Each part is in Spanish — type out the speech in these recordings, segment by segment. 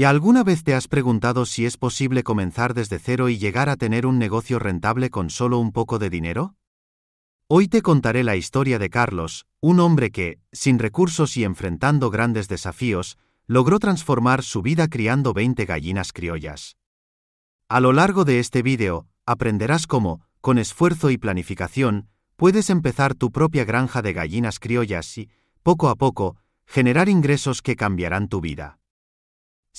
¿Y alguna vez te has preguntado si es posible comenzar desde cero y llegar a tener un negocio rentable con solo un poco de dinero? Hoy te contaré la historia de Carlos, un hombre que, sin recursos y enfrentando grandes desafíos, logró transformar su vida criando 20 gallinas criollas. A lo largo de este vídeo, aprenderás cómo, con esfuerzo y planificación, puedes empezar tu propia granja de gallinas criollas y, poco a poco, generar ingresos que cambiarán tu vida.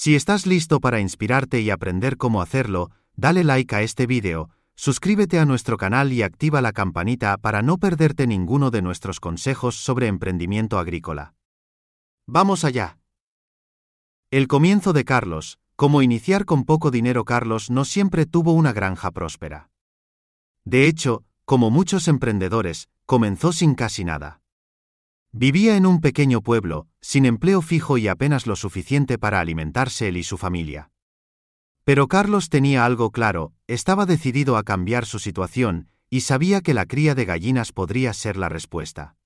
Si estás listo para inspirarte y aprender cómo hacerlo, dale like a este vídeo, suscríbete a nuestro canal y activa la campanita para no perderte ninguno de nuestros consejos sobre emprendimiento agrícola. ¡Vamos allá! El comienzo de Carlos, como iniciar con poco dinero Carlos no siempre tuvo una granja próspera. De hecho, como muchos emprendedores, comenzó sin casi nada. Vivía en un pequeño pueblo, sin empleo fijo y apenas lo suficiente para alimentarse él y su familia. Pero Carlos tenía algo claro, estaba decidido a cambiar su situación, y sabía que la cría de gallinas podría ser la respuesta.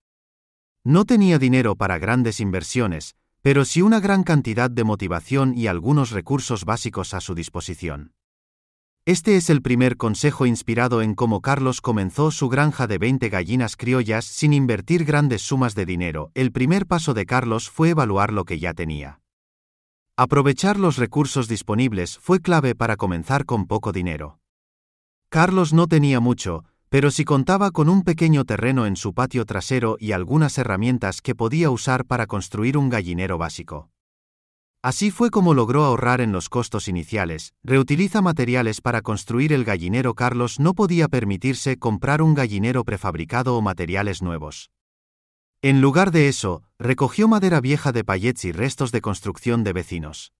No tenía dinero para grandes inversiones, pero sí una gran cantidad de motivación y algunos recursos básicos a su disposición. Este es el primer consejo inspirado en cómo Carlos comenzó su granja de 20 gallinas criollas sin invertir grandes sumas de dinero. El primer paso de Carlos fue evaluar lo que ya tenía. Aprovechar los recursos disponibles fue clave para comenzar con poco dinero. Carlos no tenía mucho, pero si contaba con un pequeño terreno en su patio trasero y algunas herramientas que podía usar para construir un gallinero básico. Así fue como logró ahorrar en los costos iniciales, reutiliza materiales para construir el gallinero Carlos no podía permitirse comprar un gallinero prefabricado o materiales nuevos. En lugar de eso, recogió madera vieja de payets y restos de construcción de vecinos.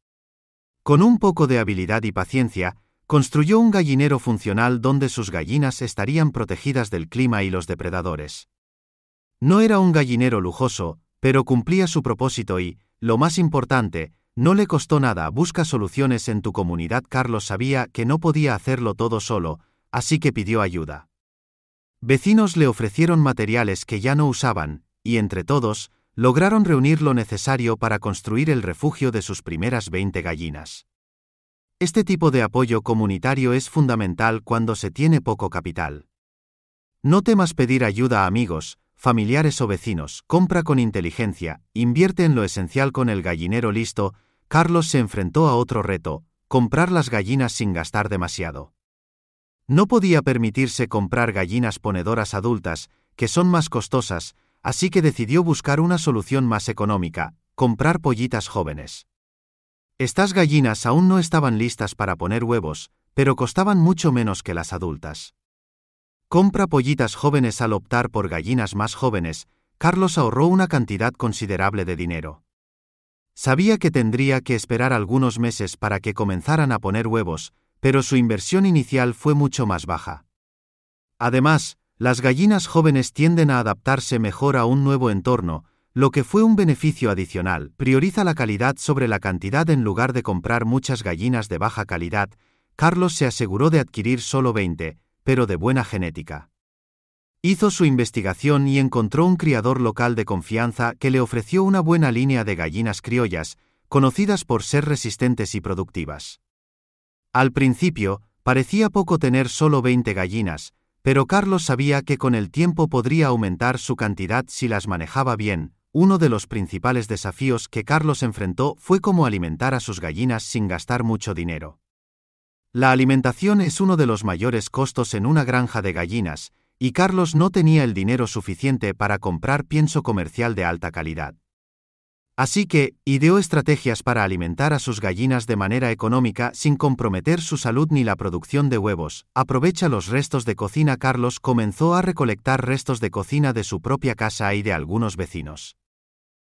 Con un poco de habilidad y paciencia, construyó un gallinero funcional donde sus gallinas estarían protegidas del clima y los depredadores. No era un gallinero lujoso, pero cumplía su propósito y, lo más importante, no le costó nada, busca soluciones en tu comunidad. Carlos sabía que no podía hacerlo todo solo, así que pidió ayuda. Vecinos le ofrecieron materiales que ya no usaban, y entre todos, lograron reunir lo necesario para construir el refugio de sus primeras 20 gallinas. Este tipo de apoyo comunitario es fundamental cuando se tiene poco capital. No temas pedir ayuda a amigos, familiares o vecinos, compra con inteligencia, invierte en lo esencial con el gallinero listo, Carlos se enfrentó a otro reto, comprar las gallinas sin gastar demasiado. No podía permitirse comprar gallinas ponedoras adultas, que son más costosas, así que decidió buscar una solución más económica, comprar pollitas jóvenes. Estas gallinas aún no estaban listas para poner huevos, pero costaban mucho menos que las adultas compra pollitas jóvenes al optar por gallinas más jóvenes, Carlos ahorró una cantidad considerable de dinero. Sabía que tendría que esperar algunos meses para que comenzaran a poner huevos, pero su inversión inicial fue mucho más baja. Además, las gallinas jóvenes tienden a adaptarse mejor a un nuevo entorno, lo que fue un beneficio adicional. Prioriza la calidad sobre la cantidad en lugar de comprar muchas gallinas de baja calidad. Carlos se aseguró de adquirir solo 20, pero de buena genética. Hizo su investigación y encontró un criador local de confianza que le ofreció una buena línea de gallinas criollas, conocidas por ser resistentes y productivas. Al principio, parecía poco tener solo 20 gallinas, pero Carlos sabía que con el tiempo podría aumentar su cantidad si las manejaba bien. Uno de los principales desafíos que Carlos enfrentó fue cómo alimentar a sus gallinas sin gastar mucho dinero. La alimentación es uno de los mayores costos en una granja de gallinas, y Carlos no tenía el dinero suficiente para comprar pienso comercial de alta calidad. Así que, ideó estrategias para alimentar a sus gallinas de manera económica sin comprometer su salud ni la producción de huevos. Aprovecha los restos de cocina. Carlos comenzó a recolectar restos de cocina de su propia casa y de algunos vecinos.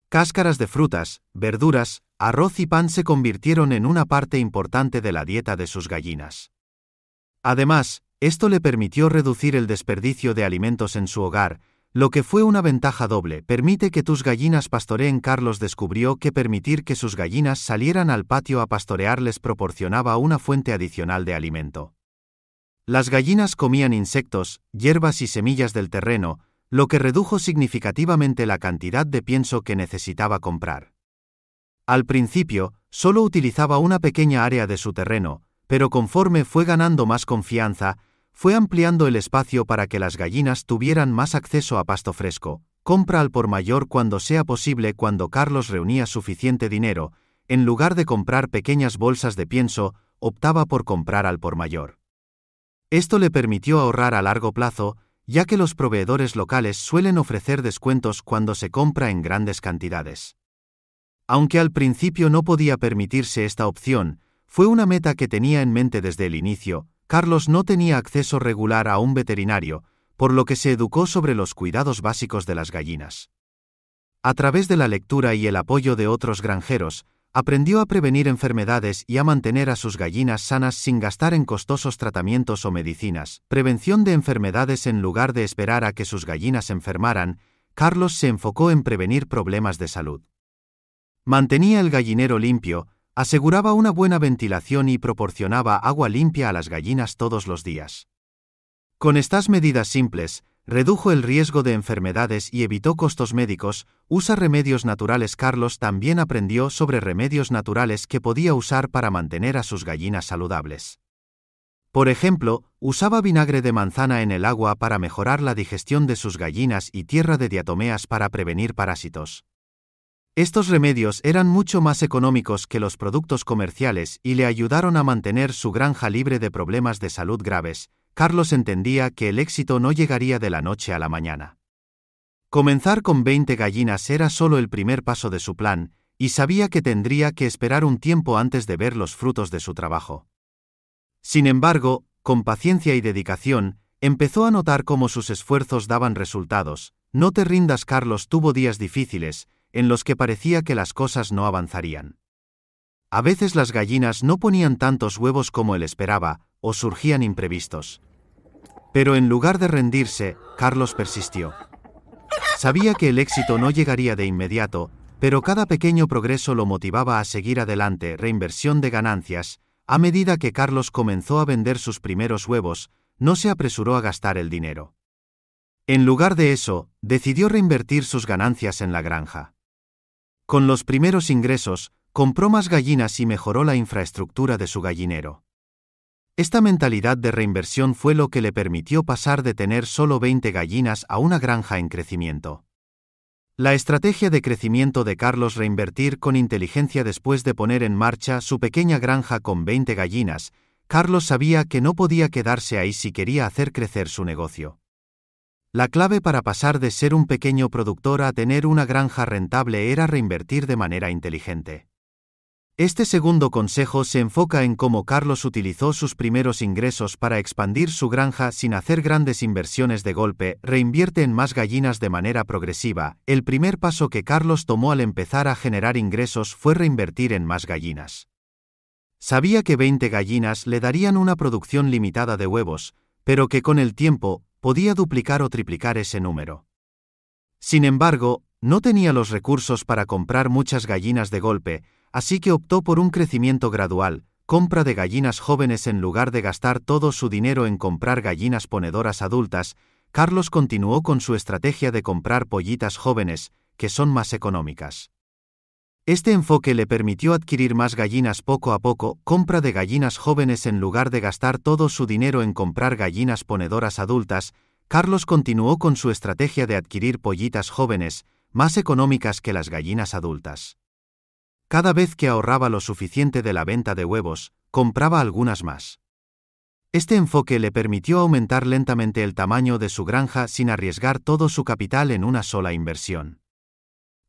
Cáscaras de frutas, verduras, Arroz y pan se convirtieron en una parte importante de la dieta de sus gallinas. Además, esto le permitió reducir el desperdicio de alimentos en su hogar, lo que fue una ventaja doble. Permite que tus gallinas pastoreen. Carlos descubrió que permitir que sus gallinas salieran al patio a pastorear les proporcionaba una fuente adicional de alimento. Las gallinas comían insectos, hierbas y semillas del terreno, lo que redujo significativamente la cantidad de pienso que necesitaba comprar. Al principio, solo utilizaba una pequeña área de su terreno, pero conforme fue ganando más confianza, fue ampliando el espacio para que las gallinas tuvieran más acceso a pasto fresco. Compra al por mayor cuando sea posible cuando Carlos reunía suficiente dinero, en lugar de comprar pequeñas bolsas de pienso, optaba por comprar al por mayor. Esto le permitió ahorrar a largo plazo, ya que los proveedores locales suelen ofrecer descuentos cuando se compra en grandes cantidades. Aunque al principio no podía permitirse esta opción, fue una meta que tenía en mente desde el inicio, Carlos no tenía acceso regular a un veterinario, por lo que se educó sobre los cuidados básicos de las gallinas. A través de la lectura y el apoyo de otros granjeros, aprendió a prevenir enfermedades y a mantener a sus gallinas sanas sin gastar en costosos tratamientos o medicinas. Prevención de enfermedades en lugar de esperar a que sus gallinas enfermaran, Carlos se enfocó en prevenir problemas de salud. Mantenía el gallinero limpio, aseguraba una buena ventilación y proporcionaba agua limpia a las gallinas todos los días. Con estas medidas simples, redujo el riesgo de enfermedades y evitó costos médicos, usa remedios naturales. Carlos también aprendió sobre remedios naturales que podía usar para mantener a sus gallinas saludables. Por ejemplo, usaba vinagre de manzana en el agua para mejorar la digestión de sus gallinas y tierra de diatomeas para prevenir parásitos. Estos remedios eran mucho más económicos que los productos comerciales y le ayudaron a mantener su granja libre de problemas de salud graves. Carlos entendía que el éxito no llegaría de la noche a la mañana. Comenzar con 20 gallinas era solo el primer paso de su plan, y sabía que tendría que esperar un tiempo antes de ver los frutos de su trabajo. Sin embargo, con paciencia y dedicación, empezó a notar cómo sus esfuerzos daban resultados. No te rindas Carlos tuvo días difíciles, en los que parecía que las cosas no avanzarían. A veces las gallinas no ponían tantos huevos como él esperaba, o surgían imprevistos. Pero en lugar de rendirse, Carlos persistió. Sabía que el éxito no llegaría de inmediato, pero cada pequeño progreso lo motivaba a seguir adelante, reinversión de ganancias, a medida que Carlos comenzó a vender sus primeros huevos, no se apresuró a gastar el dinero. En lugar de eso, decidió reinvertir sus ganancias en la granja. Con los primeros ingresos, compró más gallinas y mejoró la infraestructura de su gallinero. Esta mentalidad de reinversión fue lo que le permitió pasar de tener solo 20 gallinas a una granja en crecimiento. La estrategia de crecimiento de Carlos reinvertir con inteligencia después de poner en marcha su pequeña granja con 20 gallinas, Carlos sabía que no podía quedarse ahí si quería hacer crecer su negocio. La clave para pasar de ser un pequeño productor a tener una granja rentable era reinvertir de manera inteligente. Este segundo consejo se enfoca en cómo Carlos utilizó sus primeros ingresos para expandir su granja sin hacer grandes inversiones de golpe, reinvierte en más gallinas de manera progresiva. El primer paso que Carlos tomó al empezar a generar ingresos fue reinvertir en más gallinas. Sabía que 20 gallinas le darían una producción limitada de huevos, pero que con el tiempo podía duplicar o triplicar ese número. Sin embargo, no tenía los recursos para comprar muchas gallinas de golpe, así que optó por un crecimiento gradual, compra de gallinas jóvenes en lugar de gastar todo su dinero en comprar gallinas ponedoras adultas, Carlos continuó con su estrategia de comprar pollitas jóvenes, que son más económicas. Este enfoque le permitió adquirir más gallinas poco a poco, compra de gallinas jóvenes en lugar de gastar todo su dinero en comprar gallinas ponedoras adultas, Carlos continuó con su estrategia de adquirir pollitas jóvenes, más económicas que las gallinas adultas. Cada vez que ahorraba lo suficiente de la venta de huevos, compraba algunas más. Este enfoque le permitió aumentar lentamente el tamaño de su granja sin arriesgar todo su capital en una sola inversión.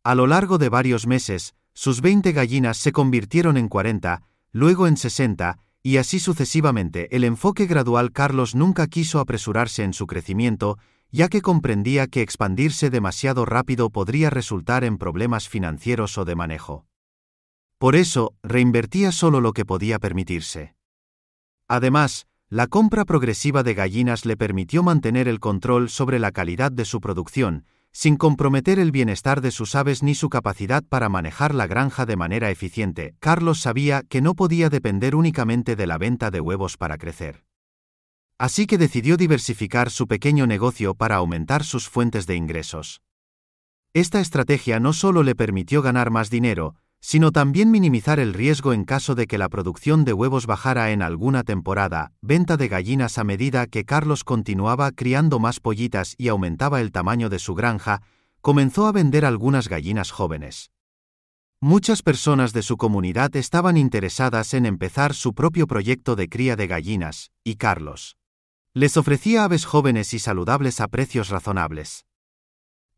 A lo largo de varios meses, sus 20 gallinas se convirtieron en 40, luego en 60, y así sucesivamente. El enfoque gradual Carlos nunca quiso apresurarse en su crecimiento, ya que comprendía que expandirse demasiado rápido podría resultar en problemas financieros o de manejo. Por eso, reinvertía solo lo que podía permitirse. Además, la compra progresiva de gallinas le permitió mantener el control sobre la calidad de su producción, sin comprometer el bienestar de sus aves ni su capacidad para manejar la granja de manera eficiente, Carlos sabía que no podía depender únicamente de la venta de huevos para crecer. Así que decidió diversificar su pequeño negocio para aumentar sus fuentes de ingresos. Esta estrategia no solo le permitió ganar más dinero, sino también minimizar el riesgo en caso de que la producción de huevos bajara en alguna temporada, venta de gallinas a medida que Carlos continuaba criando más pollitas y aumentaba el tamaño de su granja, comenzó a vender algunas gallinas jóvenes. Muchas personas de su comunidad estaban interesadas en empezar su propio proyecto de cría de gallinas, y Carlos les ofrecía aves jóvenes y saludables a precios razonables.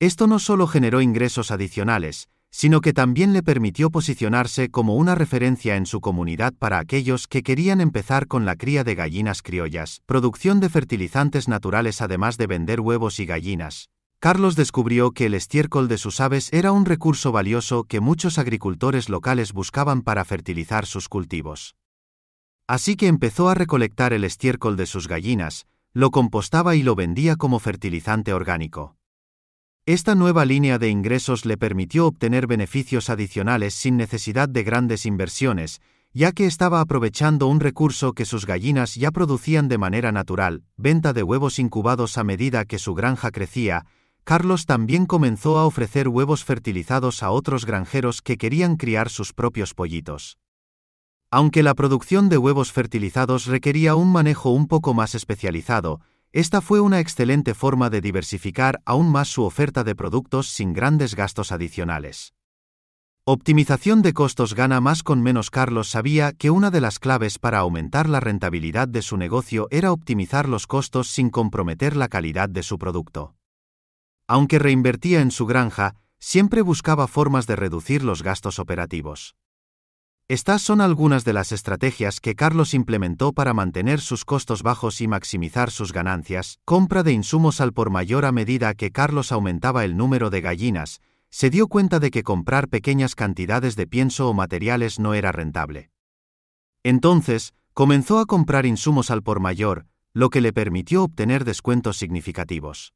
Esto no solo generó ingresos adicionales, sino que también le permitió posicionarse como una referencia en su comunidad para aquellos que querían empezar con la cría de gallinas criollas, producción de fertilizantes naturales además de vender huevos y gallinas. Carlos descubrió que el estiércol de sus aves era un recurso valioso que muchos agricultores locales buscaban para fertilizar sus cultivos. Así que empezó a recolectar el estiércol de sus gallinas, lo compostaba y lo vendía como fertilizante orgánico. Esta nueva línea de ingresos le permitió obtener beneficios adicionales sin necesidad de grandes inversiones, ya que estaba aprovechando un recurso que sus gallinas ya producían de manera natural, venta de huevos incubados a medida que su granja crecía, Carlos también comenzó a ofrecer huevos fertilizados a otros granjeros que querían criar sus propios pollitos. Aunque la producción de huevos fertilizados requería un manejo un poco más especializado, esta fue una excelente forma de diversificar aún más su oferta de productos sin grandes gastos adicionales. Optimización de costos gana más con menos. Carlos sabía que una de las claves para aumentar la rentabilidad de su negocio era optimizar los costos sin comprometer la calidad de su producto. Aunque reinvertía en su granja, siempre buscaba formas de reducir los gastos operativos. Estas son algunas de las estrategias que Carlos implementó para mantener sus costos bajos y maximizar sus ganancias. Compra de insumos al por mayor a medida que Carlos aumentaba el número de gallinas, se dio cuenta de que comprar pequeñas cantidades de pienso o materiales no era rentable. Entonces, comenzó a comprar insumos al por mayor, lo que le permitió obtener descuentos significativos.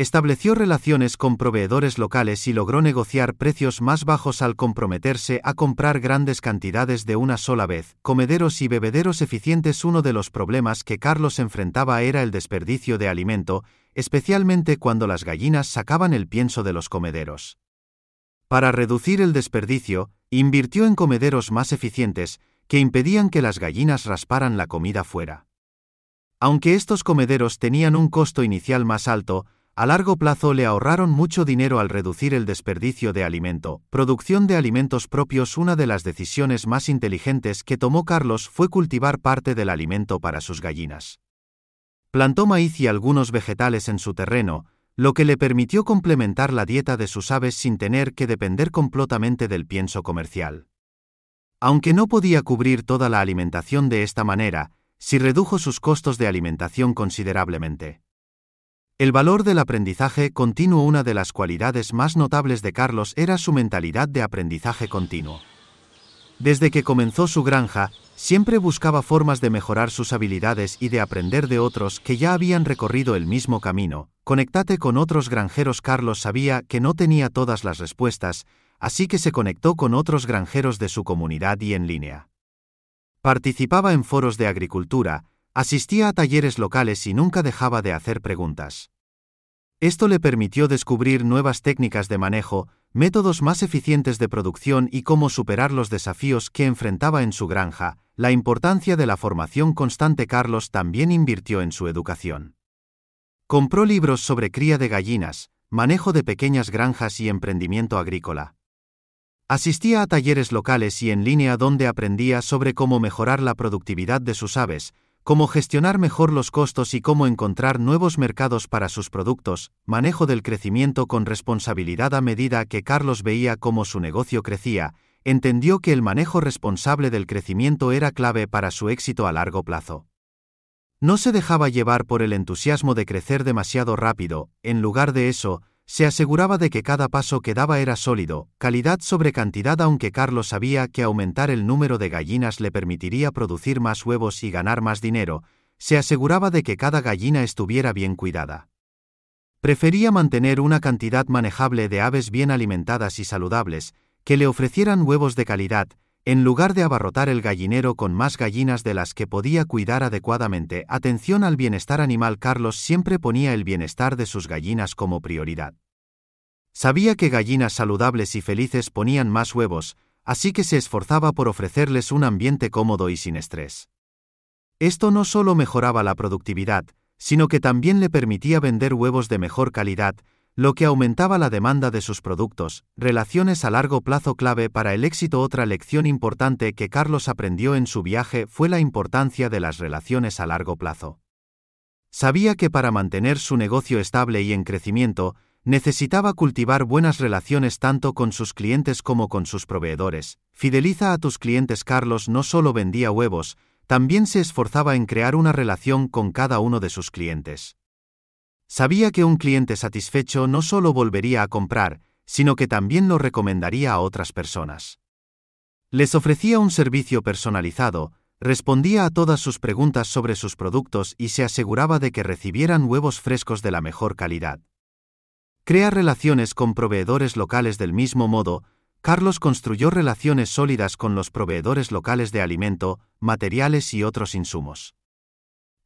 Estableció relaciones con proveedores locales y logró negociar precios más bajos al comprometerse a comprar grandes cantidades de una sola vez. Comederos y bebederos eficientes Uno de los problemas que Carlos enfrentaba era el desperdicio de alimento, especialmente cuando las gallinas sacaban el pienso de los comederos. Para reducir el desperdicio, invirtió en comederos más eficientes, que impedían que las gallinas rasparan la comida fuera. Aunque estos comederos tenían un costo inicial más alto, a largo plazo le ahorraron mucho dinero al reducir el desperdicio de alimento. Producción de alimentos propios Una de las decisiones más inteligentes que tomó Carlos fue cultivar parte del alimento para sus gallinas. Plantó maíz y algunos vegetales en su terreno, lo que le permitió complementar la dieta de sus aves sin tener que depender completamente del pienso comercial. Aunque no podía cubrir toda la alimentación de esta manera, sí redujo sus costos de alimentación considerablemente. El valor del aprendizaje continuo Una de las cualidades más notables de Carlos era su mentalidad de aprendizaje continuo. Desde que comenzó su granja, siempre buscaba formas de mejorar sus habilidades y de aprender de otros que ya habían recorrido el mismo camino. Conectate con otros granjeros Carlos sabía que no tenía todas las respuestas, así que se conectó con otros granjeros de su comunidad y en línea. Participaba en foros de agricultura, Asistía a talleres locales y nunca dejaba de hacer preguntas. Esto le permitió descubrir nuevas técnicas de manejo, métodos más eficientes de producción y cómo superar los desafíos que enfrentaba en su granja. La importancia de la formación constante Carlos también invirtió en su educación. Compró libros sobre cría de gallinas, manejo de pequeñas granjas y emprendimiento agrícola. Asistía a talleres locales y en línea donde aprendía sobre cómo mejorar la productividad de sus aves, cómo gestionar mejor los costos y cómo encontrar nuevos mercados para sus productos, manejo del crecimiento con responsabilidad a medida que Carlos veía cómo su negocio crecía, entendió que el manejo responsable del crecimiento era clave para su éxito a largo plazo. No se dejaba llevar por el entusiasmo de crecer demasiado rápido, en lugar de eso, se aseguraba de que cada paso que daba era sólido, calidad sobre cantidad aunque Carlos sabía que aumentar el número de gallinas le permitiría producir más huevos y ganar más dinero, se aseguraba de que cada gallina estuviera bien cuidada. Prefería mantener una cantidad manejable de aves bien alimentadas y saludables, que le ofrecieran huevos de calidad, en lugar de abarrotar el gallinero con más gallinas de las que podía cuidar adecuadamente, atención al bienestar animal, Carlos siempre ponía el bienestar de sus gallinas como prioridad. Sabía que gallinas saludables y felices ponían más huevos, así que se esforzaba por ofrecerles un ambiente cómodo y sin estrés. Esto no solo mejoraba la productividad, sino que también le permitía vender huevos de mejor calidad, lo que aumentaba la demanda de sus productos, relaciones a largo plazo clave para el éxito. Otra lección importante que Carlos aprendió en su viaje fue la importancia de las relaciones a largo plazo. Sabía que para mantener su negocio estable y en crecimiento, necesitaba cultivar buenas relaciones tanto con sus clientes como con sus proveedores. Fideliza a tus clientes Carlos no solo vendía huevos, también se esforzaba en crear una relación con cada uno de sus clientes. Sabía que un cliente satisfecho no solo volvería a comprar, sino que también lo recomendaría a otras personas. Les ofrecía un servicio personalizado, respondía a todas sus preguntas sobre sus productos y se aseguraba de que recibieran huevos frescos de la mejor calidad. Crea relaciones con proveedores locales del mismo modo, Carlos construyó relaciones sólidas con los proveedores locales de alimento, materiales y otros insumos.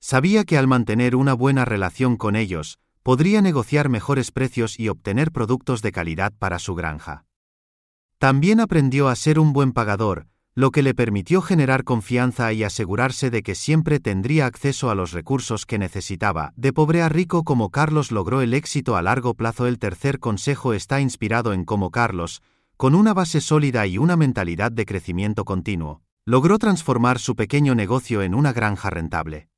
Sabía que al mantener una buena relación con ellos, podría negociar mejores precios y obtener productos de calidad para su granja. También aprendió a ser un buen pagador, lo que le permitió generar confianza y asegurarse de que siempre tendría acceso a los recursos que necesitaba. De pobre a rico como Carlos logró el éxito a largo plazo. El tercer consejo está inspirado en cómo Carlos, con una base sólida y una mentalidad de crecimiento continuo, logró transformar su pequeño negocio en una granja rentable.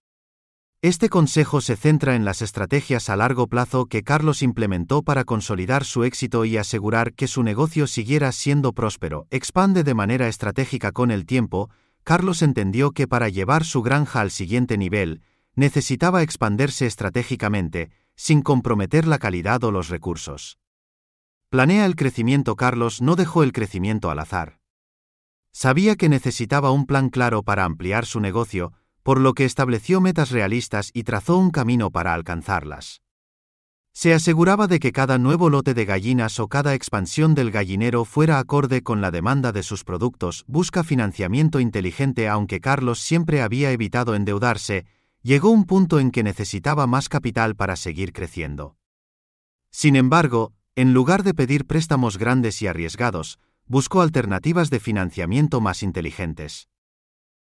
Este consejo se centra en las estrategias a largo plazo que Carlos implementó para consolidar su éxito y asegurar que su negocio siguiera siendo próspero. Expande de manera estratégica con el tiempo, Carlos entendió que para llevar su granja al siguiente nivel, necesitaba expandirse estratégicamente, sin comprometer la calidad o los recursos. Planea el crecimiento Carlos no dejó el crecimiento al azar. Sabía que necesitaba un plan claro para ampliar su negocio, por lo que estableció metas realistas y trazó un camino para alcanzarlas. Se aseguraba de que cada nuevo lote de gallinas o cada expansión del gallinero fuera acorde con la demanda de sus productos, busca financiamiento inteligente aunque Carlos siempre había evitado endeudarse, llegó un punto en que necesitaba más capital para seguir creciendo. Sin embargo, en lugar de pedir préstamos grandes y arriesgados, buscó alternativas de financiamiento más inteligentes.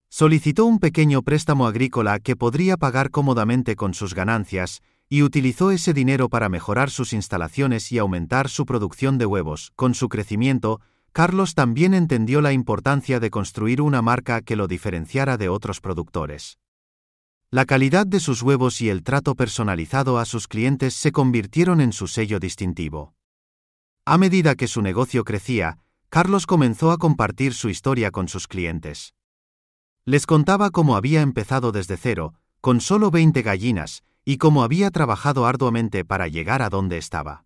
Solicitó un pequeño préstamo agrícola que podría pagar cómodamente con sus ganancias, y utilizó ese dinero para mejorar sus instalaciones y aumentar su producción de huevos. Con su crecimiento, Carlos también entendió la importancia de construir una marca que lo diferenciara de otros productores. La calidad de sus huevos y el trato personalizado a sus clientes se convirtieron en su sello distintivo. A medida que su negocio crecía, Carlos comenzó a compartir su historia con sus clientes. Les contaba cómo había empezado desde cero, con solo 20 gallinas, y cómo había trabajado arduamente para llegar a donde estaba.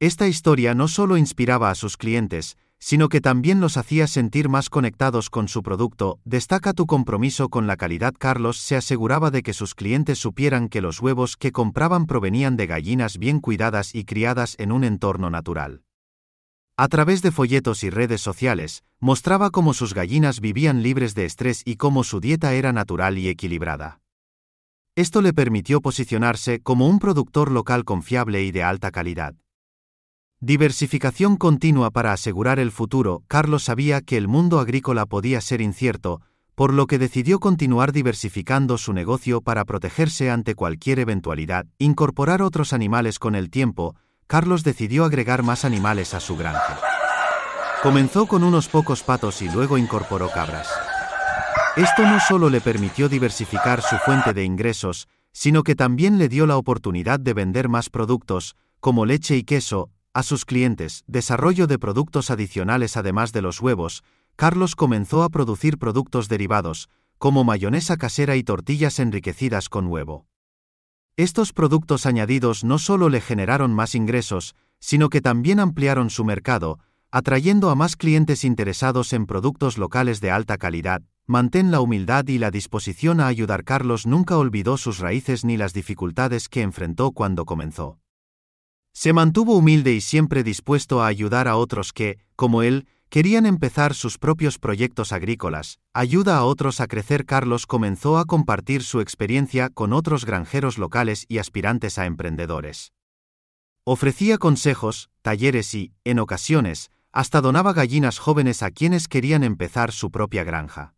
Esta historia no solo inspiraba a sus clientes, sino que también los hacía sentir más conectados con su producto. Destaca tu compromiso con la calidad. Carlos se aseguraba de que sus clientes supieran que los huevos que compraban provenían de gallinas bien cuidadas y criadas en un entorno natural. A través de folletos y redes sociales, mostraba cómo sus gallinas vivían libres de estrés y cómo su dieta era natural y equilibrada. Esto le permitió posicionarse como un productor local confiable y de alta calidad. Diversificación continua para asegurar el futuro, Carlos sabía que el mundo agrícola podía ser incierto, por lo que decidió continuar diversificando su negocio para protegerse ante cualquier eventualidad, incorporar otros animales con el tiempo, Carlos decidió agregar más animales a su granja. Comenzó con unos pocos patos y luego incorporó cabras. Esto no solo le permitió diversificar su fuente de ingresos, sino que también le dio la oportunidad de vender más productos, como leche y queso, a sus clientes. Desarrollo de productos adicionales además de los huevos, Carlos comenzó a producir productos derivados, como mayonesa casera y tortillas enriquecidas con huevo. Estos productos añadidos no solo le generaron más ingresos, sino que también ampliaron su mercado, atrayendo a más clientes interesados en productos locales de alta calidad. Mantén la humildad y la disposición a ayudar. Carlos nunca olvidó sus raíces ni las dificultades que enfrentó cuando comenzó. Se mantuvo humilde y siempre dispuesto a ayudar a otros que, como él, querían empezar sus propios proyectos agrícolas, ayuda a otros a crecer. Carlos comenzó a compartir su experiencia con otros granjeros locales y aspirantes a emprendedores. Ofrecía consejos, talleres y, en ocasiones, hasta donaba gallinas jóvenes a quienes querían empezar su propia granja.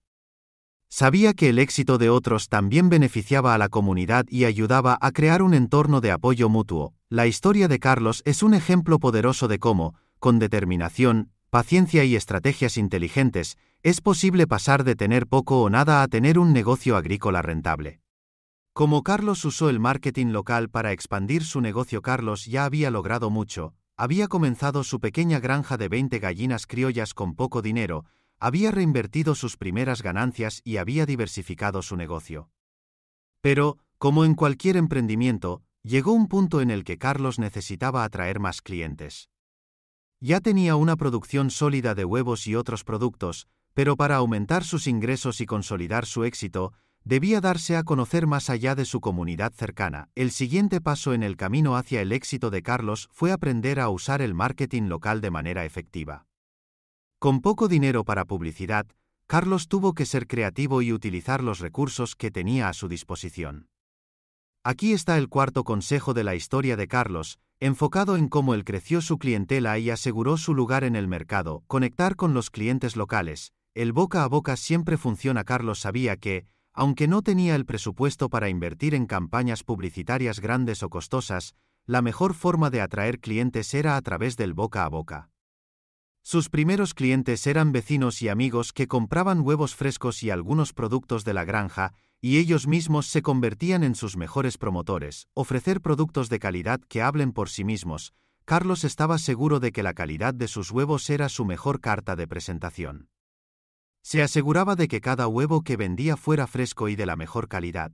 Sabía que el éxito de otros también beneficiaba a la comunidad y ayudaba a crear un entorno de apoyo mutuo. La historia de Carlos es un ejemplo poderoso de cómo, con determinación, paciencia y estrategias inteligentes, es posible pasar de tener poco o nada a tener un negocio agrícola rentable. Como Carlos usó el marketing local para expandir su negocio, Carlos ya había logrado mucho, había comenzado su pequeña granja de 20 gallinas criollas con poco dinero, había reinvertido sus primeras ganancias y había diversificado su negocio. Pero, como en cualquier emprendimiento, llegó un punto en el que Carlos necesitaba atraer más clientes. Ya tenía una producción sólida de huevos y otros productos, pero para aumentar sus ingresos y consolidar su éxito, debía darse a conocer más allá de su comunidad cercana. El siguiente paso en el camino hacia el éxito de Carlos fue aprender a usar el marketing local de manera efectiva. Con poco dinero para publicidad, Carlos tuvo que ser creativo y utilizar los recursos que tenía a su disposición. Aquí está el cuarto consejo de la historia de Carlos, enfocado en cómo él creció su clientela y aseguró su lugar en el mercado, conectar con los clientes locales, el boca a boca siempre funciona. Carlos sabía que, aunque no tenía el presupuesto para invertir en campañas publicitarias grandes o costosas, la mejor forma de atraer clientes era a través del boca a boca. Sus primeros clientes eran vecinos y amigos que compraban huevos frescos y algunos productos de la granja, y ellos mismos se convertían en sus mejores promotores, ofrecer productos de calidad que hablen por sí mismos, Carlos estaba seguro de que la calidad de sus huevos era su mejor carta de presentación. Se aseguraba de que cada huevo que vendía fuera fresco y de la mejor calidad.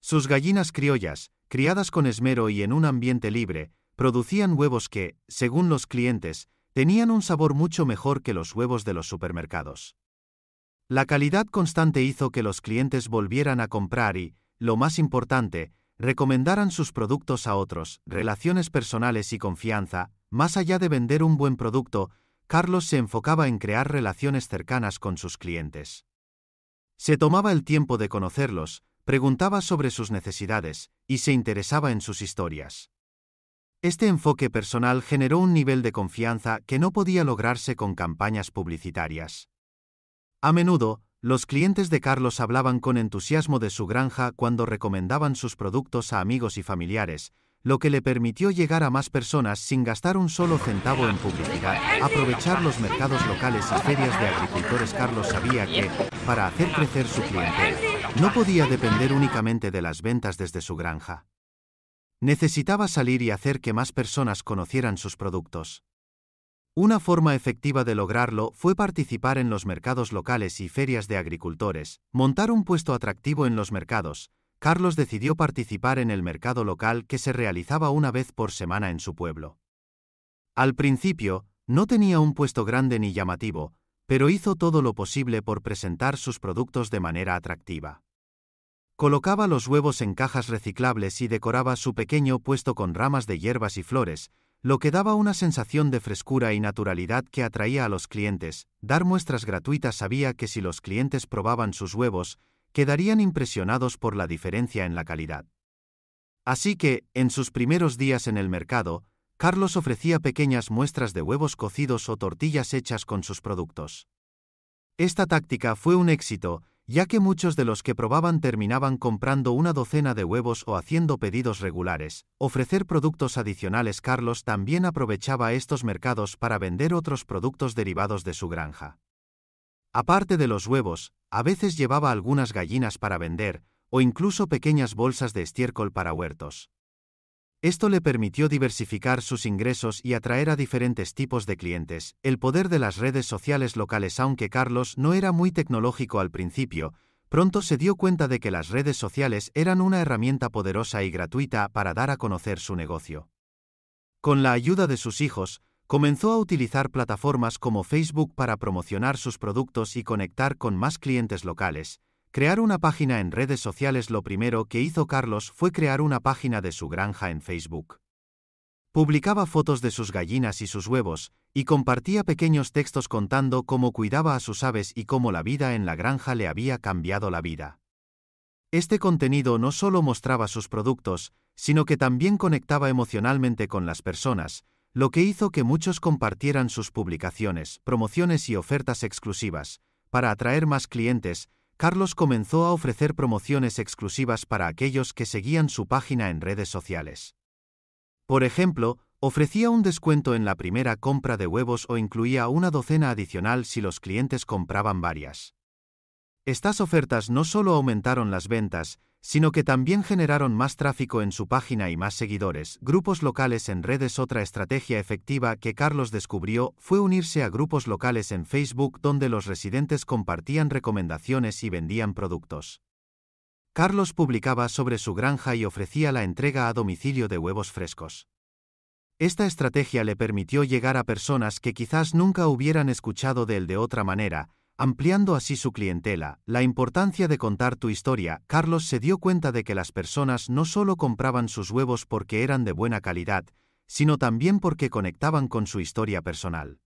Sus gallinas criollas, criadas con esmero y en un ambiente libre, producían huevos que, según los clientes, tenían un sabor mucho mejor que los huevos de los supermercados. La calidad constante hizo que los clientes volvieran a comprar y, lo más importante, recomendaran sus productos a otros, relaciones personales y confianza. Más allá de vender un buen producto, Carlos se enfocaba en crear relaciones cercanas con sus clientes. Se tomaba el tiempo de conocerlos, preguntaba sobre sus necesidades y se interesaba en sus historias. Este enfoque personal generó un nivel de confianza que no podía lograrse con campañas publicitarias. A menudo, los clientes de Carlos hablaban con entusiasmo de su granja cuando recomendaban sus productos a amigos y familiares, lo que le permitió llegar a más personas sin gastar un solo centavo en publicidad. Aprovechar los mercados locales y ferias de agricultores Carlos sabía que, para hacer crecer su clientela, no podía depender únicamente de las ventas desde su granja. Necesitaba salir y hacer que más personas conocieran sus productos. Una forma efectiva de lograrlo fue participar en los mercados locales y ferias de agricultores, montar un puesto atractivo en los mercados. Carlos decidió participar en el mercado local que se realizaba una vez por semana en su pueblo. Al principio, no tenía un puesto grande ni llamativo, pero hizo todo lo posible por presentar sus productos de manera atractiva. Colocaba los huevos en cajas reciclables y decoraba su pequeño puesto con ramas de hierbas y flores, lo que daba una sensación de frescura y naturalidad que atraía a los clientes. Dar muestras gratuitas sabía que si los clientes probaban sus huevos, quedarían impresionados por la diferencia en la calidad. Así que, en sus primeros días en el mercado, Carlos ofrecía pequeñas muestras de huevos cocidos o tortillas hechas con sus productos. Esta táctica fue un éxito, ya que muchos de los que probaban terminaban comprando una docena de huevos o haciendo pedidos regulares, ofrecer productos adicionales Carlos también aprovechaba estos mercados para vender otros productos derivados de su granja. Aparte de los huevos, a veces llevaba algunas gallinas para vender, o incluso pequeñas bolsas de estiércol para huertos. Esto le permitió diversificar sus ingresos y atraer a diferentes tipos de clientes. El poder de las redes sociales locales, aunque Carlos no era muy tecnológico al principio, pronto se dio cuenta de que las redes sociales eran una herramienta poderosa y gratuita para dar a conocer su negocio. Con la ayuda de sus hijos, comenzó a utilizar plataformas como Facebook para promocionar sus productos y conectar con más clientes locales, Crear una página en redes sociales Lo primero que hizo Carlos fue crear una página de su granja en Facebook. Publicaba fotos de sus gallinas y sus huevos, y compartía pequeños textos contando cómo cuidaba a sus aves y cómo la vida en la granja le había cambiado la vida. Este contenido no solo mostraba sus productos, sino que también conectaba emocionalmente con las personas, lo que hizo que muchos compartieran sus publicaciones, promociones y ofertas exclusivas, para atraer más clientes, Carlos comenzó a ofrecer promociones exclusivas para aquellos que seguían su página en redes sociales. Por ejemplo, ofrecía un descuento en la primera compra de huevos o incluía una docena adicional si los clientes compraban varias. Estas ofertas no solo aumentaron las ventas, sino que también generaron más tráfico en su página y más seguidores. Grupos locales en redes Otra estrategia efectiva que Carlos descubrió fue unirse a grupos locales en Facebook donde los residentes compartían recomendaciones y vendían productos. Carlos publicaba sobre su granja y ofrecía la entrega a domicilio de huevos frescos. Esta estrategia le permitió llegar a personas que quizás nunca hubieran escuchado de él de otra manera, Ampliando así su clientela, la importancia de contar tu historia, Carlos se dio cuenta de que las personas no solo compraban sus huevos porque eran de buena calidad, sino también porque conectaban con su historia personal.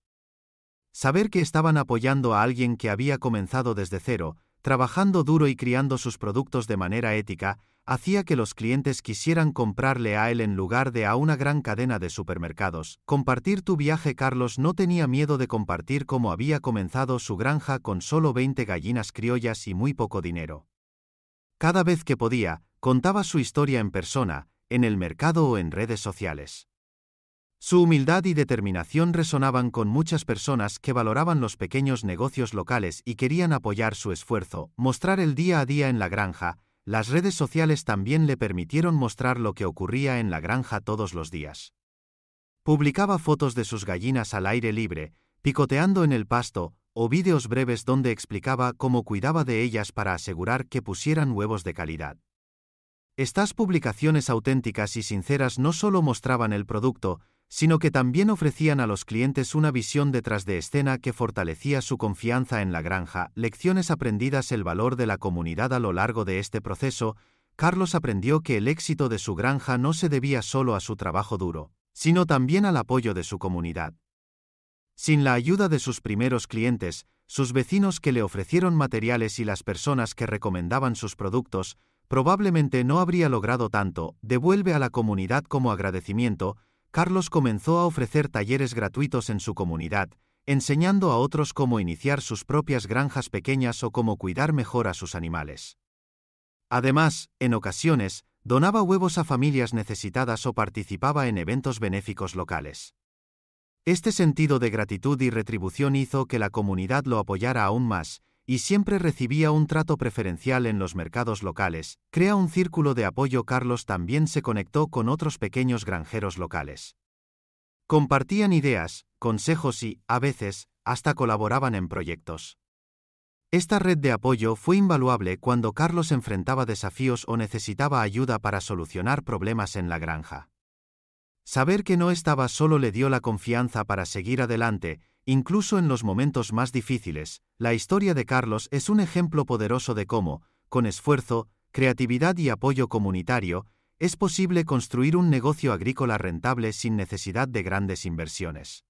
Saber que estaban apoyando a alguien que había comenzado desde cero, trabajando duro y criando sus productos de manera ética, hacía que los clientes quisieran comprarle a él en lugar de a una gran cadena de supermercados. Compartir tu viaje Carlos no tenía miedo de compartir cómo había comenzado su granja con solo 20 gallinas criollas y muy poco dinero. Cada vez que podía, contaba su historia en persona, en el mercado o en redes sociales. Su humildad y determinación resonaban con muchas personas que valoraban los pequeños negocios locales y querían apoyar su esfuerzo, mostrar el día a día en la granja, las redes sociales también le permitieron mostrar lo que ocurría en la granja todos los días. Publicaba fotos de sus gallinas al aire libre, picoteando en el pasto, o vídeos breves donde explicaba cómo cuidaba de ellas para asegurar que pusieran huevos de calidad. Estas publicaciones auténticas y sinceras no solo mostraban el producto, sino que también ofrecían a los clientes una visión detrás de escena que fortalecía su confianza en la granja, lecciones aprendidas el valor de la comunidad a lo largo de este proceso, Carlos aprendió que el éxito de su granja no se debía solo a su trabajo duro, sino también al apoyo de su comunidad. Sin la ayuda de sus primeros clientes, sus vecinos que le ofrecieron materiales y las personas que recomendaban sus productos, probablemente no habría logrado tanto, devuelve a la comunidad como agradecimiento, Carlos comenzó a ofrecer talleres gratuitos en su comunidad, enseñando a otros cómo iniciar sus propias granjas pequeñas o cómo cuidar mejor a sus animales. Además, en ocasiones, donaba huevos a familias necesitadas o participaba en eventos benéficos locales. Este sentido de gratitud y retribución hizo que la comunidad lo apoyara aún más, y siempre recibía un trato preferencial en los mercados locales, crea un círculo de apoyo. Carlos también se conectó con otros pequeños granjeros locales. Compartían ideas, consejos y, a veces, hasta colaboraban en proyectos. Esta red de apoyo fue invaluable cuando Carlos enfrentaba desafíos o necesitaba ayuda para solucionar problemas en la granja. Saber que no estaba solo le dio la confianza para seguir adelante, Incluso en los momentos más difíciles, la historia de Carlos es un ejemplo poderoso de cómo, con esfuerzo, creatividad y apoyo comunitario, es posible construir un negocio agrícola rentable sin necesidad de grandes inversiones.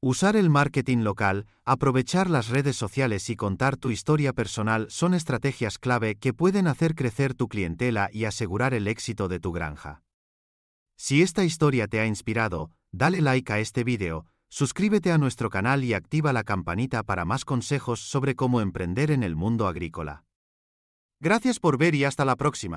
Usar el marketing local, aprovechar las redes sociales y contar tu historia personal son estrategias clave que pueden hacer crecer tu clientela y asegurar el éxito de tu granja. Si esta historia te ha inspirado, dale like a este video. Suscríbete a nuestro canal y activa la campanita para más consejos sobre cómo emprender en el mundo agrícola. Gracias por ver y hasta la próxima.